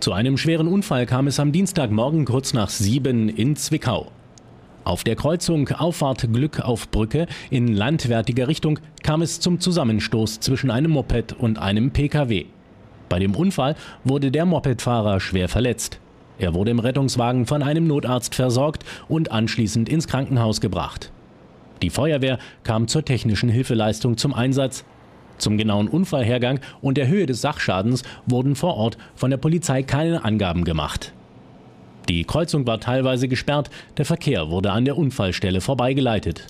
Zu einem schweren Unfall kam es am Dienstagmorgen kurz nach sieben in Zwickau. Auf der Kreuzung Auffahrt Glück auf Brücke in landwärtiger Richtung kam es zum Zusammenstoß zwischen einem Moped und einem Pkw. Bei dem Unfall wurde der Mopedfahrer schwer verletzt. Er wurde im Rettungswagen von einem Notarzt versorgt und anschließend ins Krankenhaus gebracht. Die Feuerwehr kam zur technischen Hilfeleistung zum Einsatz, zum genauen Unfallhergang und der Höhe des Sachschadens wurden vor Ort von der Polizei keine Angaben gemacht. Die Kreuzung war teilweise gesperrt, der Verkehr wurde an der Unfallstelle vorbeigeleitet.